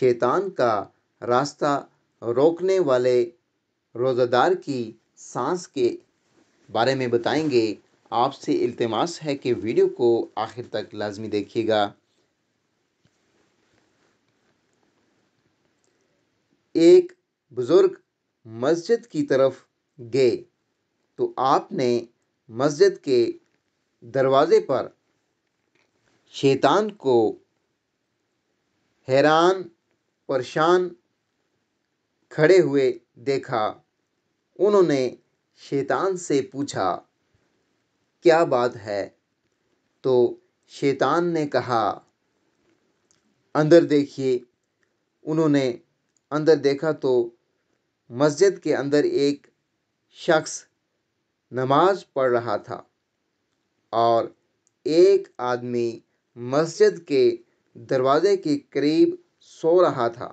शैतान का रास्ता रोकने वाले रोज़ादार की सांस के बारे में बताएंगे आपसे इल्तमास है कि वीडियो को आखिर तक लाजमी देखिएगा एक बुज़ुर्ग मस्जिद की तरफ गए तो आपने मस्जिद के दरवाज़े पर शैतान को हैरान परेशान खड़े हुए देखा उन्होंने शैतान से पूछा क्या बात है तो शैतान ने कहा अंदर देखिए उन्होंने अंदर देखा तो मस्जिद के अंदर एक शख्स नमाज पढ़ रहा था और एक आदमी मस्जिद के दरवाजे के करीब सो रहा था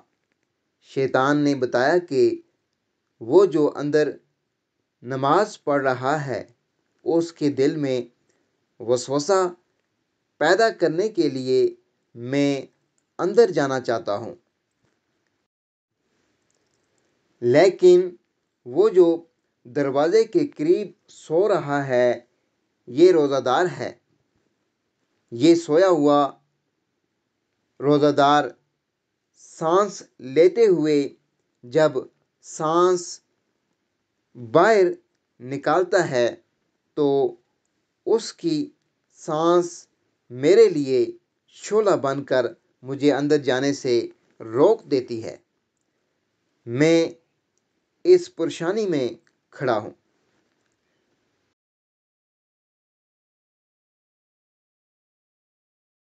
शैतान ने बताया कि वो जो अंदर नमाज पढ़ रहा है उसके दिल में वसवसा पैदा करने के लिए मैं अंदर जाना चाहता हूँ लेकिन वो जो दरवाज़े के करीब सो रहा है ये रोज़ादार है ये सोया हुआ रोज़ादार सांस लेते हुए जब सांस बाहर निकालता है तो उसकी सांस मेरे लिए शोला बनकर मुझे अंदर जाने से रोक देती है मैं इस परेशानी में खड़ा हूँ